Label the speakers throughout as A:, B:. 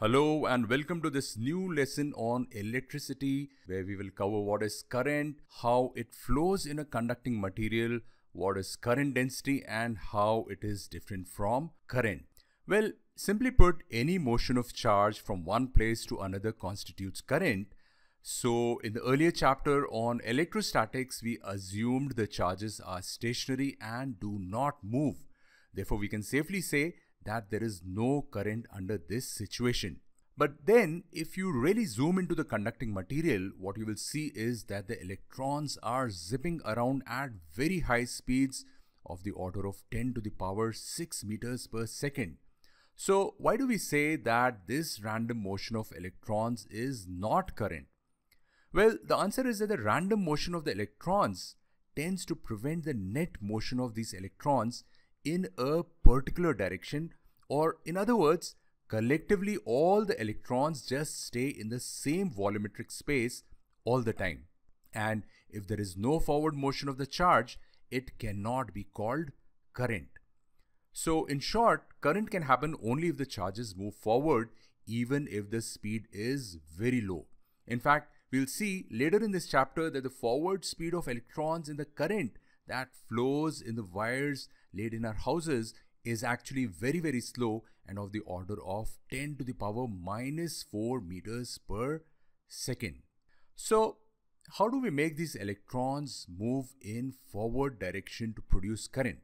A: Hello and welcome to this new lesson on electricity where we will cover what is current, how it flows in a conducting material, what is current density and how it is different from current. Well, simply put, any motion of charge from one place to another constitutes current. So in the earlier chapter on electrostatics, we assumed the charges are stationary and do not move. Therefore, we can safely say that there is no current under this situation. But then, if you really zoom into the conducting material, what you will see is that the electrons are zipping around at very high speeds of the order of 10 to the power 6 meters per second. So, why do we say that this random motion of electrons is not current? Well, the answer is that the random motion of the electrons tends to prevent the net motion of these electrons in a particular direction, or in other words, collectively all the electrons just stay in the same volumetric space all the time. And if there is no forward motion of the charge, it cannot be called current. So, in short, current can happen only if the charges move forward, even if the speed is very low. In fact, we'll see later in this chapter that the forward speed of electrons in the current that flows in the wires laid in our houses is actually very very slow and of the order of 10 to the power minus 4 meters per second. So how do we make these electrons move in forward direction to produce current?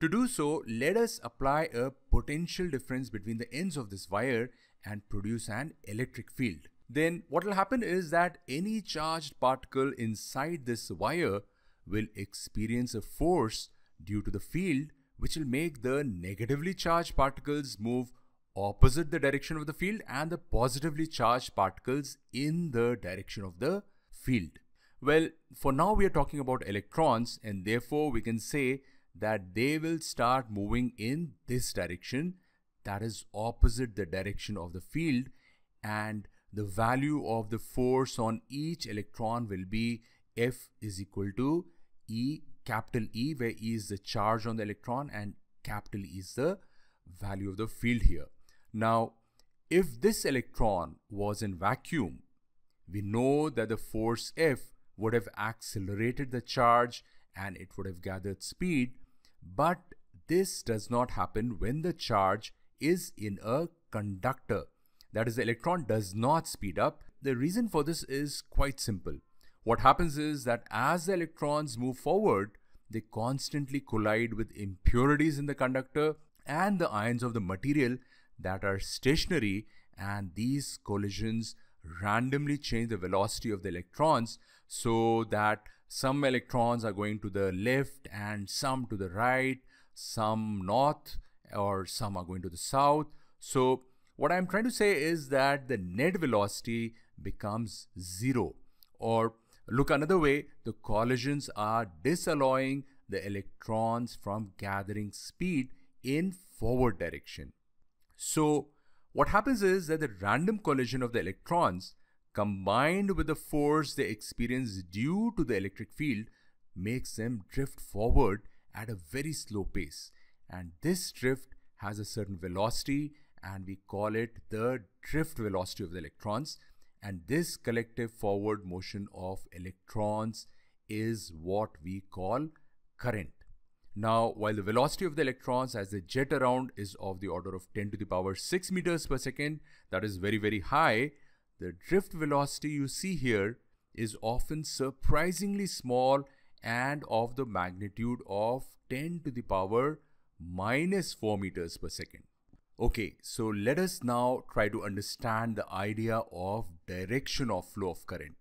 A: To do so, let us apply a potential difference between the ends of this wire and produce an electric field. Then what will happen is that any charged particle inside this wire will experience a force due to the field which will make the negatively charged particles move opposite the direction of the field and the positively charged particles in the direction of the field. Well, for now we are talking about electrons and therefore we can say that they will start moving in this direction that is opposite the direction of the field and the value of the force on each electron will be F is equal to E, capital E, where E is the charge on the electron and capital E is the value of the field here. Now, if this electron was in vacuum, we know that the force F would have accelerated the charge and it would have gathered speed, but this does not happen when the charge is in a conductor. That is, the electron does not speed up. The reason for this is quite simple. What happens is that as the electrons move forward, they constantly collide with impurities in the conductor and the ions of the material that are stationary and these collisions randomly change the velocity of the electrons so that some electrons are going to the left and some to the right, some north or some are going to the south. So what I'm trying to say is that the net velocity becomes zero or Look another way, the collisions are disallowing the electrons from gathering speed in forward direction. So what happens is that the random collision of the electrons combined with the force they experience due to the electric field makes them drift forward at a very slow pace. And this drift has a certain velocity and we call it the drift velocity of the electrons. And this collective forward motion of electrons is what we call current. Now, while the velocity of the electrons as they jet around is of the order of 10 to the power 6 meters per second, that is very, very high, the drift velocity you see here is often surprisingly small and of the magnitude of 10 to the power minus 4 meters per second. Okay, so let us now try to understand the idea of direction of flow of current.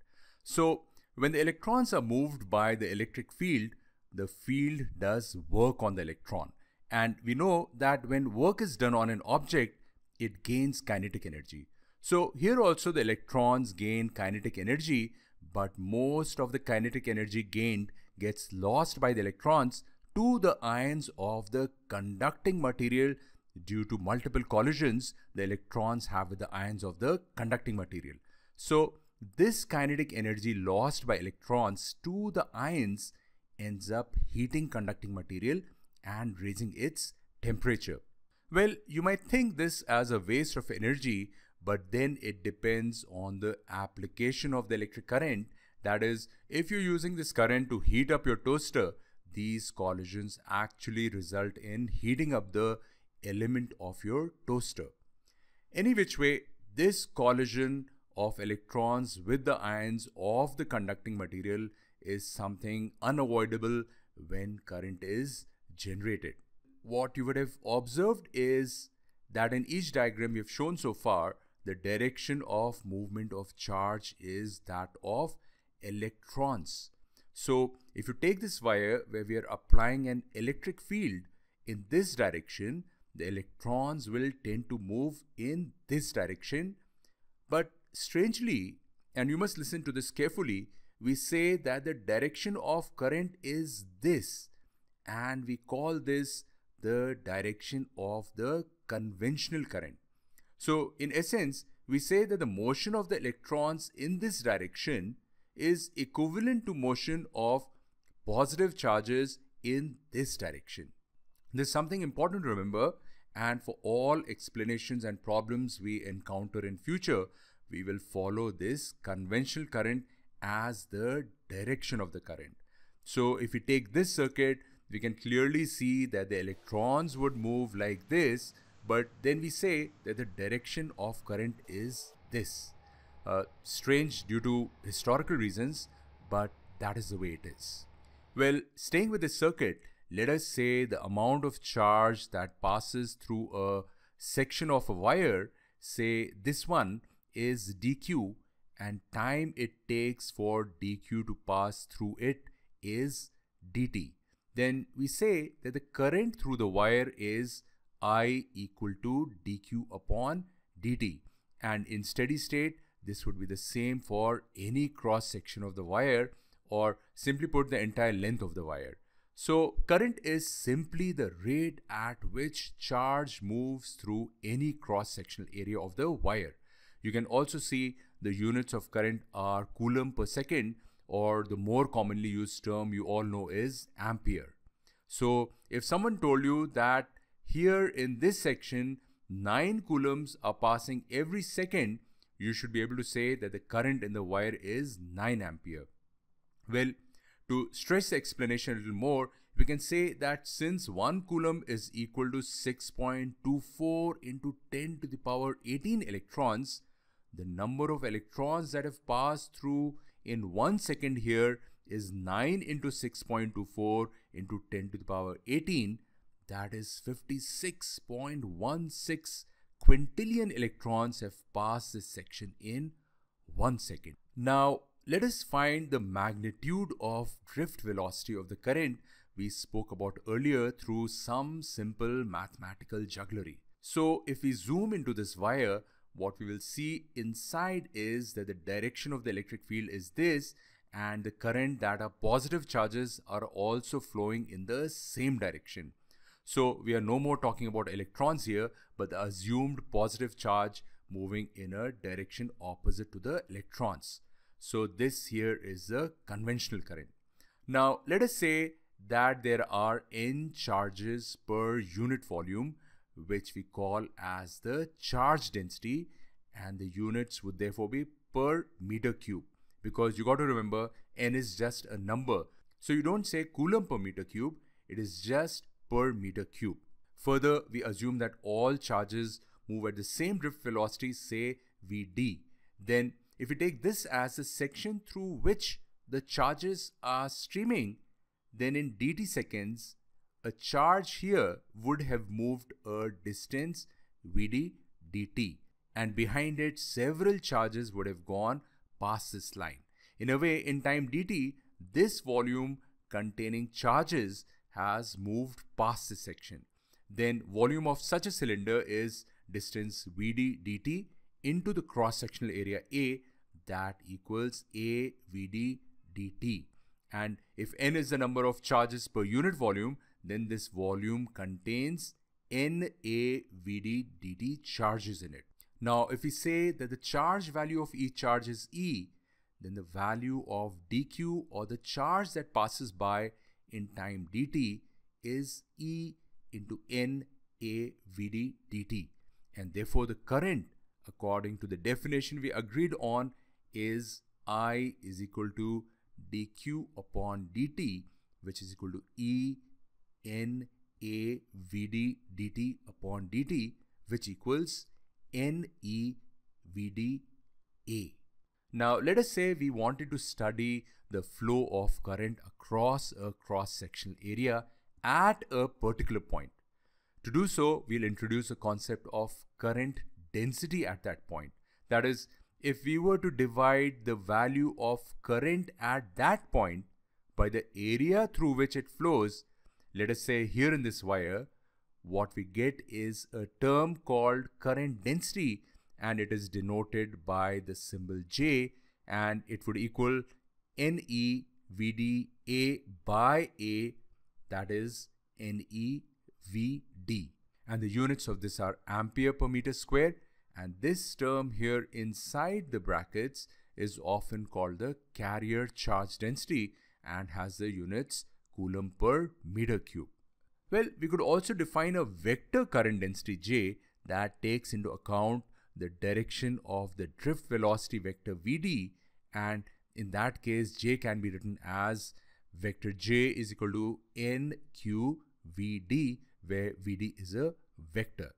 A: So when the electrons are moved by the electric field, the field does work on the electron. And we know that when work is done on an object, it gains kinetic energy. So here also the electrons gain kinetic energy, but most of the kinetic energy gained gets lost by the electrons to the ions of the conducting material Due to multiple collisions, the electrons have with the ions of the conducting material. So this kinetic energy lost by electrons to the ions ends up heating conducting material and raising its temperature. Well, you might think this as a waste of energy, but then it depends on the application of the electric current. That is, if you're using this current to heat up your toaster, these collisions actually result in heating up the element of your toaster. Any which way, this collision of electrons with the ions of the conducting material is something unavoidable when current is generated. What you would have observed is that in each diagram you've shown so far, the direction of movement of charge is that of electrons. So if you take this wire where we are applying an electric field in this direction, the electrons will tend to move in this direction. But strangely, and you must listen to this carefully, we say that the direction of current is this, and we call this the direction of the conventional current. So, in essence, we say that the motion of the electrons in this direction is equivalent to motion of positive charges in this direction. There's something important to remember and for all explanations and problems we encounter in future, we will follow this conventional current as the direction of the current. So if we take this circuit, we can clearly see that the electrons would move like this, but then we say that the direction of current is this. Uh, strange due to historical reasons, but that is the way it is. Well, staying with this circuit, let us say the amount of charge that passes through a section of a wire, say this one is dq and time it takes for dq to pass through it is dt. Then we say that the current through the wire is I equal to dq upon dt. And in steady state, this would be the same for any cross section of the wire or simply put the entire length of the wire. So current is simply the rate at which charge moves through any cross-sectional area of the wire. You can also see the units of current are coulomb per second or the more commonly used term you all know is ampere. So if someone told you that here in this section 9 coulombs are passing every second, you should be able to say that the current in the wire is 9 ampere. Well, to stress the explanation a little more, we can say that since 1 coulomb is equal to 6.24 into 10 to the power 18 electrons, the number of electrons that have passed through in 1 second here is 9 into 6.24 into 10 to the power 18 that is 56.16 quintillion electrons have passed this section in 1 second. Now let us find the magnitude of drift velocity of the current we spoke about earlier through some simple mathematical jugglery. So if we zoom into this wire, what we will see inside is that the direction of the electric field is this and the current that are positive charges are also flowing in the same direction. So we are no more talking about electrons here, but the assumed positive charge moving in a direction opposite to the electrons. So this here is the conventional current. Now let us say that there are N charges per unit volume which we call as the charge density and the units would therefore be per meter cube because you got to remember N is just a number. So you don't say coulomb per meter cube, it is just per meter cube. Further, we assume that all charges move at the same drift velocity, say Vd. Then if you take this as the section through which the charges are streaming, then in dt seconds, a charge here would have moved a distance vd dt and behind it several charges would have gone past this line. In a way, in time dt, this volume containing charges has moved past this section. Then volume of such a cylinder is distance vd dt into the cross-sectional area A, that equals AVD dt. And if n is the number of charges per unit volume, then this volume contains NAVD dt charges in it. Now, if we say that the charge value of each charge is E, then the value of dq or the charge that passes by in time dt is E into NAVD dt. And therefore, the current according to the definition we agreed on is I is equal to dq upon dt which is equal to E n a v d dt upon dt which equals n e v d a. Now let us say we wanted to study the flow of current across a cross-sectional area at a particular point. To do so, we'll introduce a concept of current density at that point. That is, if we were to divide the value of current at that point by the area through which it flows, let us say here in this wire, what we get is a term called current density and it is denoted by the symbol J and it would equal NEVDA by A that is NEVD and the units of this are ampere per meter square and this term here inside the brackets is often called the carrier charge density and has the units coulomb per meter cube. Well, we could also define a vector current density J that takes into account the direction of the drift velocity vector Vd and in that case J can be written as vector J is equal to nqvd where Vd is a vector.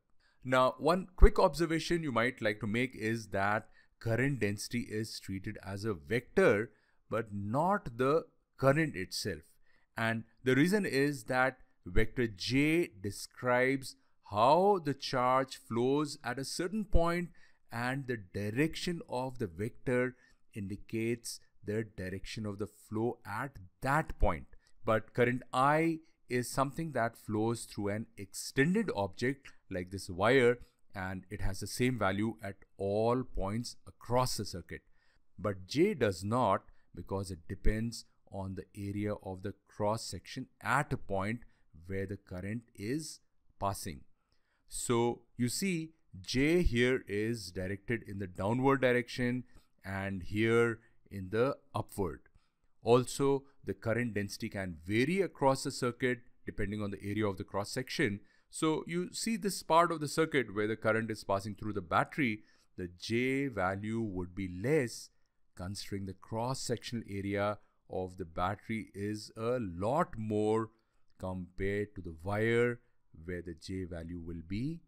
A: Now, one quick observation you might like to make is that current density is treated as a vector, but not the current itself. And the reason is that vector J describes how the charge flows at a certain point and the direction of the vector indicates the direction of the flow at that point. But current I is something that flows through an extended object like this wire and it has the same value at all points across the circuit. But J does not because it depends on the area of the cross section at a point where the current is passing. So you see J here is directed in the downward direction and here in the upward. Also the current density can vary across the circuit depending on the area of the cross section. So you see this part of the circuit where the current is passing through the battery, the J value would be less considering the cross sectional area of the battery is a lot more compared to the wire where the J value will be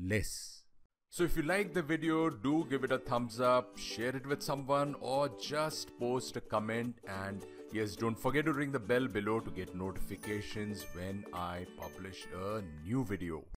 A: less. So if you like the video, do give it a thumbs up, share it with someone or just post a comment and Yes, don't forget to ring the bell below to get notifications when I publish a new video.